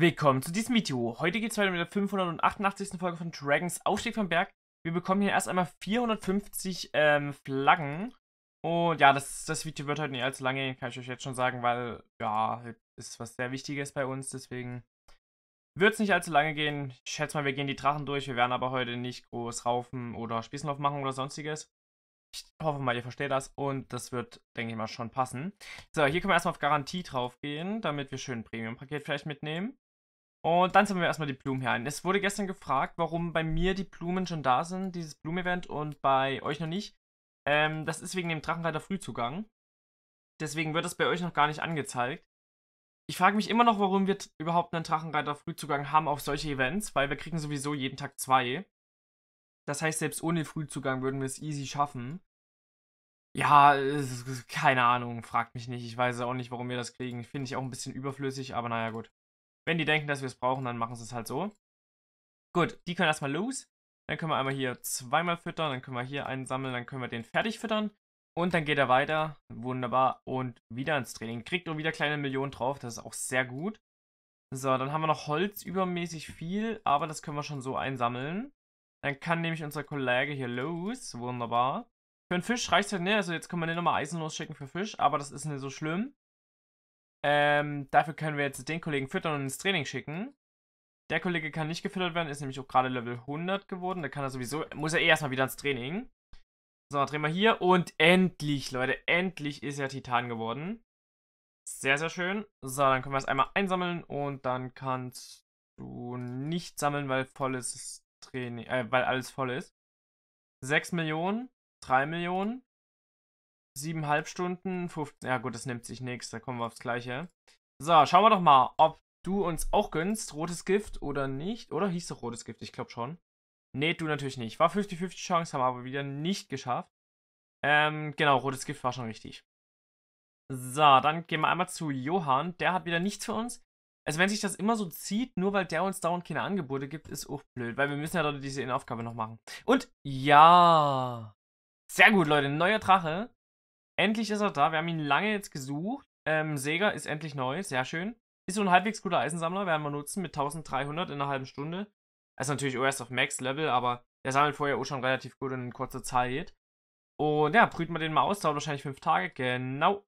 Willkommen zu diesem Video. Heute geht es weiter mit der 588. Folge von Dragons Aufstieg vom Berg. Wir bekommen hier erst einmal 450 ähm, Flaggen. Und ja, das, das Video wird heute nicht allzu lange gehen, kann ich euch jetzt schon sagen, weil ja, ist was sehr Wichtiges bei uns. Deswegen wird es nicht allzu lange gehen. Ich schätze mal, wir gehen die Drachen durch. Wir werden aber heute nicht groß raufen oder Spießenlauf machen oder sonstiges. Ich hoffe mal, ihr versteht das und das wird, denke ich mal, schon passen. So, hier können wir erstmal auf Garantie drauf gehen, damit wir schön ein Premium-Paket vielleicht mitnehmen. Und dann sammeln wir erstmal die Blumen hier ein. Es wurde gestern gefragt, warum bei mir die Blumen schon da sind, dieses Blumen-Event, und bei euch noch nicht. Ähm, das ist wegen dem Drachenreiter Frühzugang. Deswegen wird das bei euch noch gar nicht angezeigt. Ich frage mich immer noch, warum wir überhaupt einen Drachenreiter Frühzugang haben auf solche Events, weil wir kriegen sowieso jeden Tag zwei. Das heißt, selbst ohne Frühzugang würden wir es easy schaffen. Ja, keine Ahnung, fragt mich nicht. Ich weiß auch nicht, warum wir das kriegen. Finde ich auch ein bisschen überflüssig, aber naja, gut. Wenn die denken, dass wir es brauchen, dann machen sie es halt so. Gut, die können erstmal los. Dann können wir einmal hier zweimal füttern, dann können wir hier einen sammeln, dann können wir den fertig füttern. Und dann geht er weiter, wunderbar, und wieder ins Training. Kriegt nur wieder kleine Millionen drauf, das ist auch sehr gut. So, dann haben wir noch Holz übermäßig viel, aber das können wir schon so einsammeln. Dann kann nämlich unser Kollege hier los, wunderbar. Für einen Fisch reicht es halt nicht, also jetzt können wir nicht nochmal Eisen schicken für Fisch, aber das ist nicht so schlimm. Ähm, dafür können wir jetzt den Kollegen füttern und ins Training schicken. Der Kollege kann nicht gefüttert werden, ist nämlich auch gerade Level 100 geworden. Da kann er sowieso, muss er eh erstmal wieder ins Training. So, drehen wir hier. Und endlich, Leute, endlich ist er Titan geworden. Sehr, sehr schön. So, dann können wir es einmal einsammeln und dann kannst du nicht sammeln, weil volles Training, äh, weil alles voll ist. 6 Millionen, 3 Millionen, 7,5 Stunden, 15, ja gut, das nimmt sich nichts, da kommen wir aufs Gleiche. So, schauen wir doch mal, ob du uns auch gönnst, rotes Gift oder nicht. Oder hieß doch rotes Gift, ich glaube schon. Nee, du natürlich nicht. War 50-50 Chance, haben wir aber wieder nicht geschafft. Ähm, genau, rotes Gift war schon richtig. So, dann gehen wir einmal zu Johann. Der hat wieder nichts für uns. Also wenn sich das immer so zieht, nur weil der uns dauernd keine Angebote gibt, ist auch blöd. Weil wir müssen ja dort diese Innenaufgabe noch machen. Und ja. Sehr gut, Leute. Neuer Drache. Endlich ist er da. Wir haben ihn lange jetzt gesucht. Ähm, Sega ist endlich neu. Sehr schön. Ist so ein halbwegs guter Eisensammler. Werden wir nutzen mit 1300 in einer halben Stunde. Er ist natürlich OS auf Max Level, aber der sammelt vorher auch schon relativ gut und in kurzer Zeit. Und ja, brüten wir den mal aus. Dauert wahrscheinlich fünf Tage. Genau.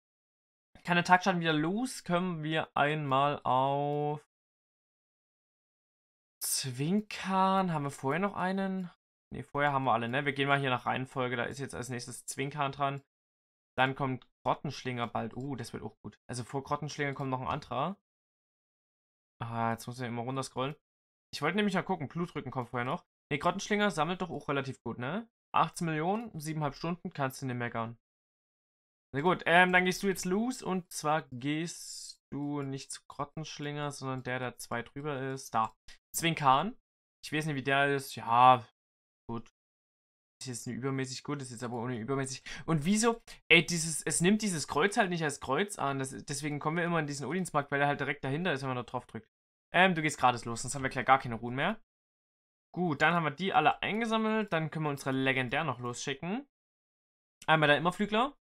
Keine der wieder los? Können wir einmal auf Zwinkern. Haben wir vorher noch einen? Ne, vorher haben wir alle, ne? Wir gehen mal hier nach Reihenfolge. Da ist jetzt als nächstes Zwinkern dran. Dann kommt Grottenschlinger bald. Uh, das wird auch gut. Also vor Grottenschlinger kommt noch ein anderer. Ah, jetzt muss ich immer runter scrollen. Ich wollte nämlich mal gucken. Blutrücken kommt vorher noch. Ne, Grottenschlinger sammelt doch auch relativ gut, ne? 18 Millionen, 7,5 Stunden, kannst du nicht meckern. Na gut, ähm, dann gehst du jetzt los und zwar gehst du nicht zu Grottenschlinger, sondern der, der zwei drüber ist. Da. Zwinkan. Ich weiß nicht, wie der ist. Ja, gut ist jetzt nicht übermäßig gut, ist jetzt aber ohne übermäßig. Und wieso? Ey, dieses, es nimmt dieses Kreuz halt nicht als Kreuz an. Das, deswegen kommen wir immer in diesen Odinsmarkt, weil er halt direkt dahinter ist, wenn man da drauf drückt. Ähm, du gehst gerade los, sonst haben wir gleich gar keine Ruhen mehr. Gut, dann haben wir die alle eingesammelt. Dann können wir unsere Legendär noch losschicken. Einmal da immer Flügler.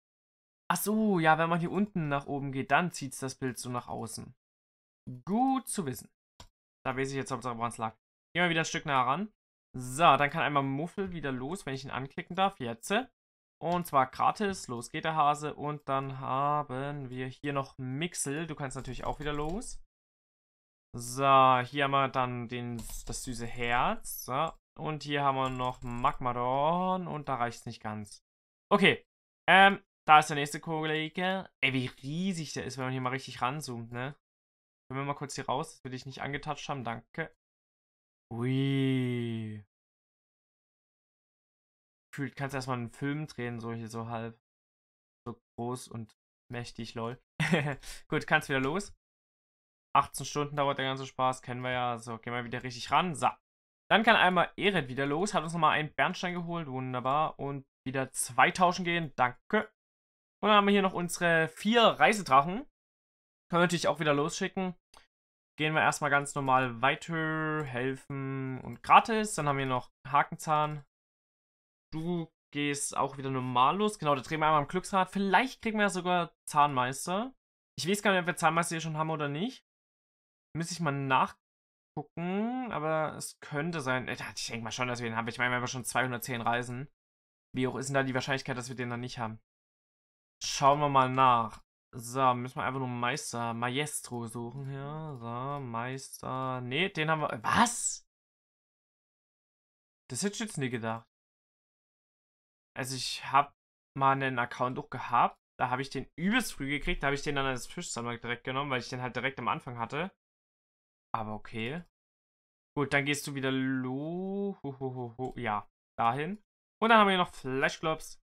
Ach so, ja, wenn man hier unten nach oben geht, dann zieht es das Bild so nach außen. Gut zu wissen. Da weiß ich jetzt, ob es woran es lag. Gehen wir wieder ein Stück näher ran. So, dann kann einmal Muffel wieder los, wenn ich ihn anklicken darf. Jetzt. Und zwar gratis. Los geht der Hase. Und dann haben wir hier noch Mixel. Du kannst natürlich auch wieder los. So, hier haben wir dann den, das süße Herz. So. Und hier haben wir noch Magmadon. Und da reicht es nicht ganz. Okay. Ähm, da ist der nächste Kollege. Ey, wie riesig der ist, wenn man hier mal richtig ranzoomt, ne? Können wir mal kurz hier raus, dass wir dich nicht angetatscht haben. Danke. Ui gefühlt kannst erstmal einen Film drehen, so hier so halb. So groß und mächtig, lol. Gut, kannst wieder los. 18 Stunden dauert der ganze Spaß, kennen wir ja. So, gehen wir wieder richtig ran. So. Dann kann einmal Eret wieder los, hat uns nochmal einen Bernstein geholt, wunderbar. Und wieder zwei tauschen gehen, danke. Und dann haben wir hier noch unsere vier Reisedrachen. Können wir natürlich auch wieder losschicken. Gehen wir erstmal ganz normal weiter, helfen und gratis. Dann haben wir noch Hakenzahn, Du gehst auch wieder normal los. Genau, da drehen wir einmal am Glücksrad. Vielleicht kriegen wir ja sogar Zahnmeister. Ich weiß gar nicht, ob wir Zahnmeister hier schon haben oder nicht. Müsste ich mal nachgucken, aber es könnte sein. Ich denke mal schon, dass wir den haben. Ich meine, wir haben schon 210 Reisen. Wie hoch ist denn da die Wahrscheinlichkeit, dass wir den dann nicht haben? Schauen wir mal nach. So, müssen wir einfach nur Meister, Maestro suchen hier. so, Meister. Ne, den haben wir. Was? Das hätte ich jetzt nie gedacht also ich habe mal einen Account auch gehabt, da habe ich den übelst früh gekriegt, da habe ich den dann als Fischsammler direkt genommen, weil ich den halt direkt am Anfang hatte. Aber okay. Gut, dann gehst du wieder lo, ja, dahin. Und dann haben wir noch Flashglobs.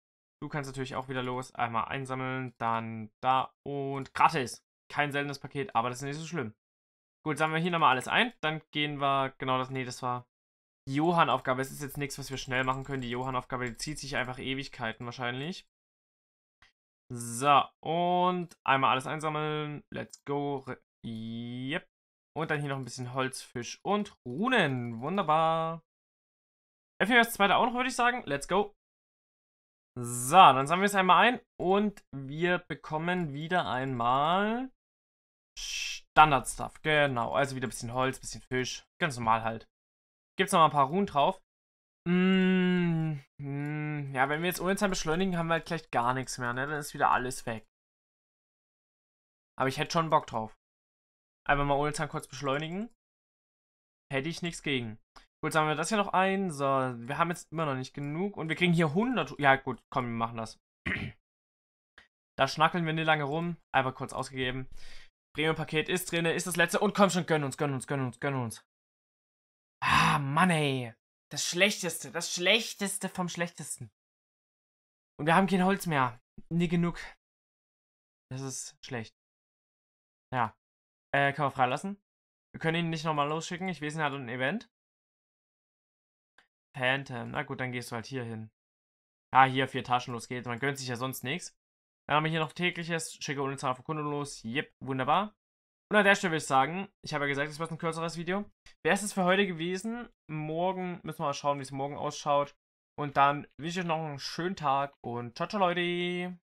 Du kannst natürlich auch wieder los, einmal einsammeln, dann da und gratis. Kein seltenes Paket, aber das ist nicht so schlimm. Gut, sammeln wir hier nochmal alles ein. Dann gehen wir, genau das, nee, das war die Johann-Aufgabe, es ist jetzt nichts, was wir schnell machen können. Die Johann-Aufgabe, die zieht sich einfach Ewigkeiten wahrscheinlich. So, und einmal alles einsammeln. Let's go. Yep. Und dann hier noch ein bisschen Holz, Fisch und Runen. Wunderbar. Öffnen wir das zweite auch noch, würde ich sagen. Let's go. So, dann sammeln wir es einmal ein und wir bekommen wieder einmal Standard-Stuff. Genau, also wieder ein bisschen Holz, ein bisschen Fisch. Ganz normal halt. Gibt es noch ein paar Runen drauf. Mm, mm, ja, wenn wir jetzt ohne Zeit beschleunigen, haben wir halt gleich gar nichts mehr, ne? Dann ist wieder alles weg. Aber ich hätte schon Bock drauf. Einfach mal ohne Zeit kurz beschleunigen. Hätte ich nichts gegen. Gut, sagen wir das hier noch ein. So, wir haben jetzt immer noch nicht genug. Und wir kriegen hier 100... Ja, gut, komm, wir machen das. da schnackeln wir nicht lange rum. Einfach kurz ausgegeben. Premium-Paket ist drin, ist das letzte. Und komm schon, gönn uns, gönn uns, gönn uns, gönn uns. Ah, Mann, ey. Das Schlechteste, das Schlechteste vom Schlechtesten. Und wir haben kein Holz mehr. Nie genug. Das ist schlecht. Ja. Äh, können wir freilassen? Wir können ihn nicht nochmal losschicken. Ich weiß, er hat ein Event. Phantom. Na gut, dann gehst du halt hier hin. Ja, hier vier Taschen, los geht's. Man gönnt sich ja sonst nichts. Dann haben wir hier noch tägliches. Schicke ohne Zahl für Kunde los. Yep, wunderbar. Und an der Stelle würde ich sagen, ich habe ja gesagt, es wird ein kürzeres Video. Wäre es das für heute gewesen? Morgen müssen wir mal schauen, wie es morgen ausschaut. Und dann wünsche ich euch noch einen schönen Tag und ciao, ciao, Leute.